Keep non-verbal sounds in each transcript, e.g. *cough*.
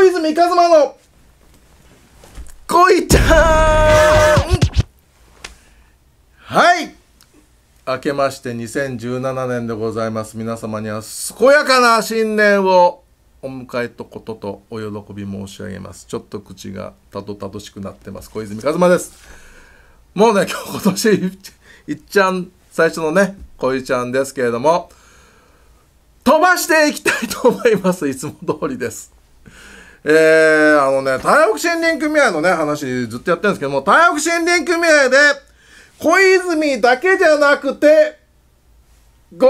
小泉一馬のこいちゃんはい明けまして2017年でございます皆様には健やかな新年をお迎えとこととお喜び申し上げますちょっと口がたどたどしくなってます小泉一馬ですもうね今日今年 *laughs* いっちゃん最初のね恋ちゃんですけれども飛ばしていきたいと思いますいつも通りですえー、あのね、台北森林組合のね、話ずっとやってるんですけども、台北森林組合で、小泉だけじゃなくて、5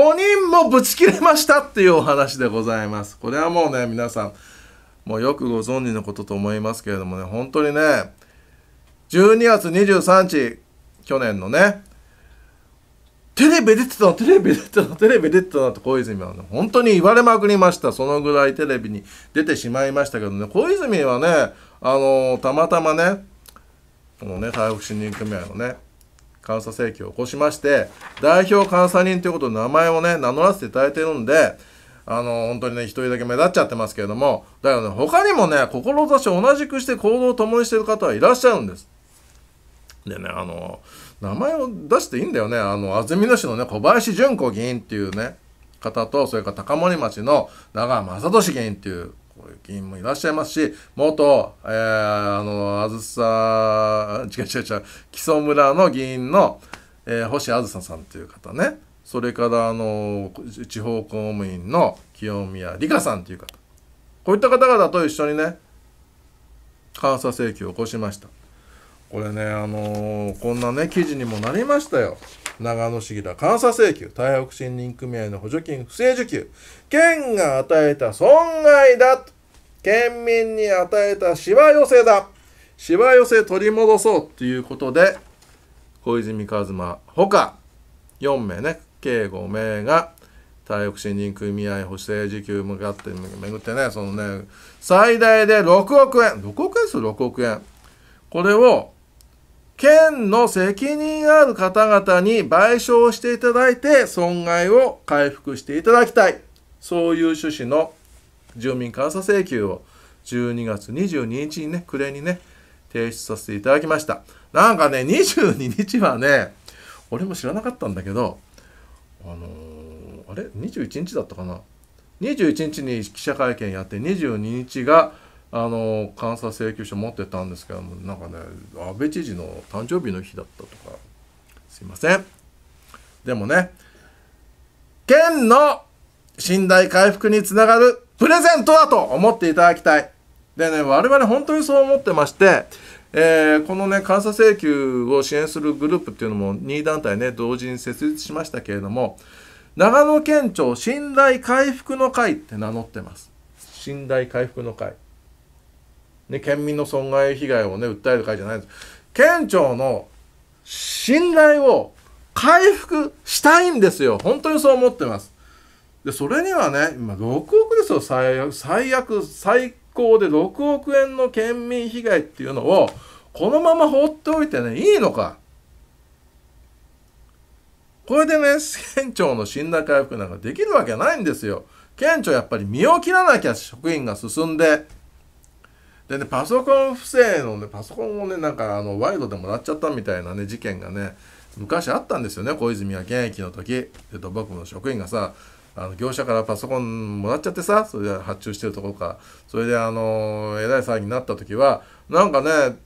人もぶち切れましたっていうお話でございます。これはもうね、皆さん、もうよくご存知のことと思いますけれどもね、本当にね、12月23日、去年のね、テレビ出てたのテレビ出てたのテレビ出てたのって小泉はね本当に言われまくりましたそのぐらいテレビに出てしまいましたけどね小泉はねあのたまたまねこのね台北新任組合のね監査請求を起こしまして代表監査人ということで名前をね名乗らせていただいてるんであの本当にね一人だけ目立っちゃってますけれどもだからね他にもね志を同じくして行動を共にしてる方はいらっしゃるんです。でねあの名前を出していいんだよねあの安曇野市のね小林純子議員っていうね方とそれから高森町の長正俊議員っていう議員もいらっしゃいますし元、えー、あのあずさ違う違う違う木曽村の議員の、えー、星あずささんっていう方ねそれからあの地方公務員の清宮里香さんという方こういった方々と一緒にね監査請求を起こしました。これね、あのー、こんなね、記事にもなりましたよ。長野市議ら監査請求、台北森林組合の補助金不正受給、県が与えた損害だ県民に与えたしわ寄せだしわ寄せ取り戻そうということで、小泉一馬ほか4名ね、計5名が、台北森林組合補正受給向かって巡ってね、そのね、最大で6億円、6億円ですよ、6億円。これを県の責任ある方々に賠償していただいて損害を回復していただきたいそういう趣旨の住民監査請求を12月22日にね暮れにね提出させていただきましたなんかね22日はね俺も知らなかったんだけどあのー、あれ21日だったかな21日に記者会見やって22日があの監査請求書持ってたんですけどもなんかね安倍知事の誕生日の日だったとかすいませんでもね県の信頼回復につながるプレゼントだと思っていただきたいでね我々本当にそう思ってましてえー、このね監査請求を支援するグループっていうのも2団体ね同時に設立しましたけれども長野県庁信頼回復の会って名乗ってます信頼回復の会ね、県民の損害被害をね訴える会じゃないです県庁の信頼を回復したいんですよ本当にそう思ってますでそれにはね今6億ですよ最悪最悪最高で6億円の県民被害っていうのをこのまま放っておいてねいいのかこれでね、県庁の信頼回復なんかできるわけないんですよ。県庁やっぱり身を切らなきゃ職員が進んで、でねパソコン不正のねパソコンをねなんかあの賄賂でもらっちゃったみたいなね事件がね昔あったんですよね小泉が現役の時え土木部の職員がさあの業者からパソコンもらっちゃってさそれで発注してるところからそれであのえらい騒ぎになった時はなんかね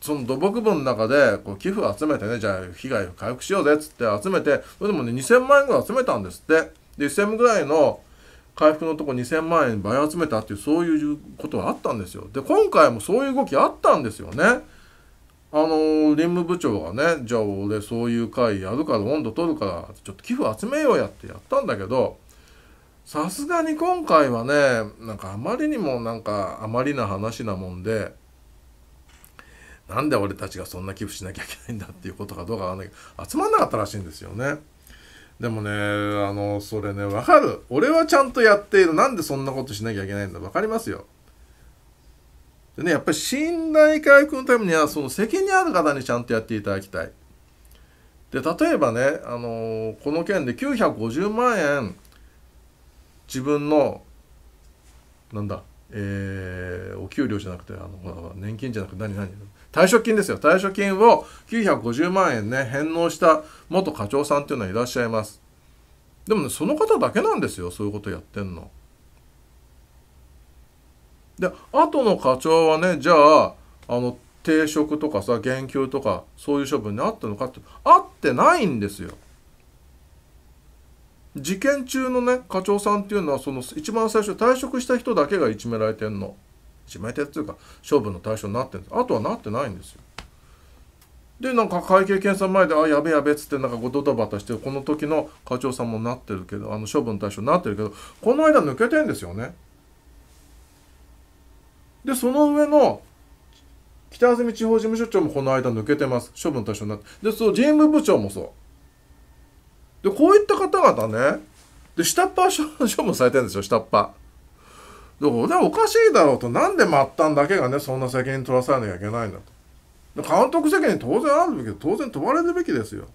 その土木部の中でこう寄付を集めてねじゃあ被害を回復しようぜっつって集めてそれでもね2000万円ぐらい集めたんですってで1000ぐらいの回復のとこ2000万円倍集めたっていうそういうことはあったんですよ。で今回もそういう動きあったんですよね。あの林務部長がねじゃあ俺そういう会やるから温度取るからちょっと寄付集めようやってやったんだけどさすがに今回はねなんかあまりにもなんかあまりな話なもんで。なんで俺たちがそんな寄付しなきゃいけないんだっていうことかどうかわかんないけど集まんなかったらしいんですよね。でもね、あの、それね、わかる。俺はちゃんとやっている。なんでそんなことしなきゃいけないんだ。わかりますよ。でね、やっぱり信頼回復のためには、その責任ある方にちゃんとやっていただきたい。で、例えばね、あのこの件で950万円、自分の、なんだ、えー、お給料じゃなくて、あの、年金じゃなくて、何、何、退職金ですよ。退職金を950万円ね、返納した元課長さんっていうのはいらっしゃいます。でもね、その方だけなんですよ。そういうことやってんの。で、後の課長はね、じゃあ、あの、定職とかさ、減給とか、そういう処分にあったのかって、あってないんですよ。事件中のね、課長さんっていうのは、その一番最初、退職した人だけがいじめられてんの。決手というか勝負の対象になってるんですあとはなってないんですよでなんか会計検査前で「あやべやべ」っつってなんかごドタバタしてこの時の課長さんもなってるけどあの処分対象になってるけどこの間抜けてんですよねでその上の北安住地方事務所長もこの間抜けてます処分対象になってでそう事務部長もそうでこういった方々ねで下っ端処分されてるんですよ下っ端ど俺はおかしいだろうと、なんで末端だけがね、そんな責任取らさなきゃいけないんだと。監督責任当然あるべきで、当然問われるべきですよ。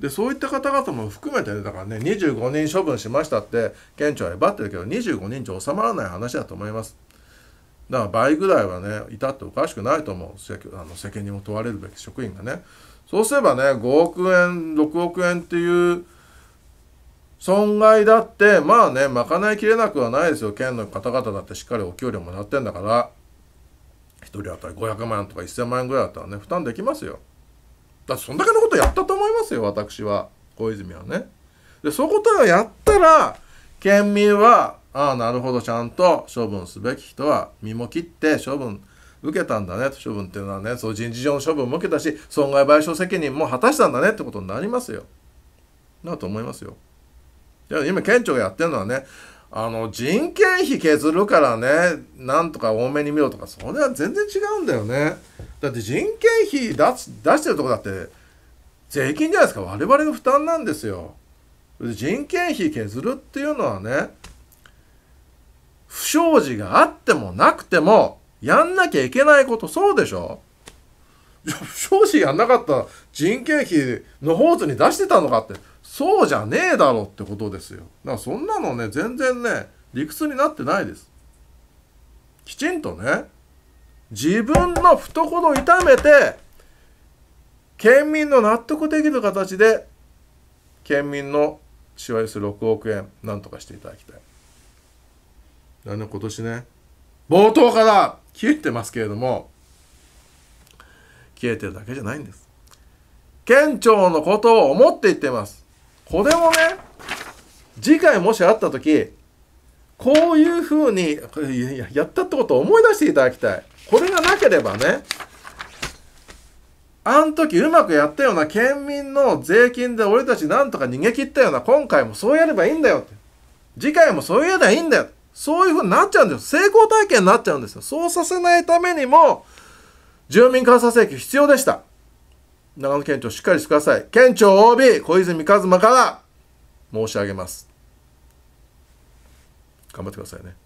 で、そういった方々も含めてね、だからね、25人処分しましたって、県庁は威張ってるけど、25人じゃ収まらない話だと思います。だから倍ぐらいはね、いたっておかしくないと思う。あの責任を問われるべき職員がね。そうすればね、5億円、6億円っていう損害だって、まあね、賄いきれなくはないですよ。県の方々だってしっかりお給料もらってんだから、1人当たり500万とか1000万円ぐらいだったらね、負担できますよ。だってそんだけのことやったと思いますよ、私は。小泉はね。で、そういうことをやったら、県民は、ああ、なるほど、ちゃんと処分すべき人は身も切って処分受けたんだね、処分っていうのはね、そう人事上の処分も受けたし、損害賠償責任も果たしたんだねってことになりますよ。なと思いますよ。今県庁がやってるのはねあの人件費削るからねなんとか多めに見ろとかそれは全然違うんだよねだって人件費出す出してるとこだって税金じゃないですか我々の負担なんですよ人件費削るっていうのはね不祥事があってもなくてもやんなきゃいけないことそうでしょ不祥事やんなかった人件費の法図に出してたのかってそうじゃねえだろってことですよ。だからそんなのね、全然ね、理屈になってないです。きちんとね、自分の懐を痛めて、県民の納得できる形で、県民のしわ寄せ6億円、なんとかしていただきたい。だね、今年ね、冒頭から消えてますけれども、消えてるだけじゃないんです。県庁のことを思って言ってます。これもね次回もし会った時こういうふうにやったってことを思い出していただきたいこれがなければねあの時うまくやったような県民の税金で俺たちなんとか逃げ切ったような今回もそうやればいいんだよって次回もそうやればいいんだよそういうふうになっちゃうんですよ成功体験になっちゃうんですよそうさせないためにも住民監査請求必要でした長野県庁しっかりしてください。県庁 OB、小泉一馬から申し上げます。頑張ってくださいね。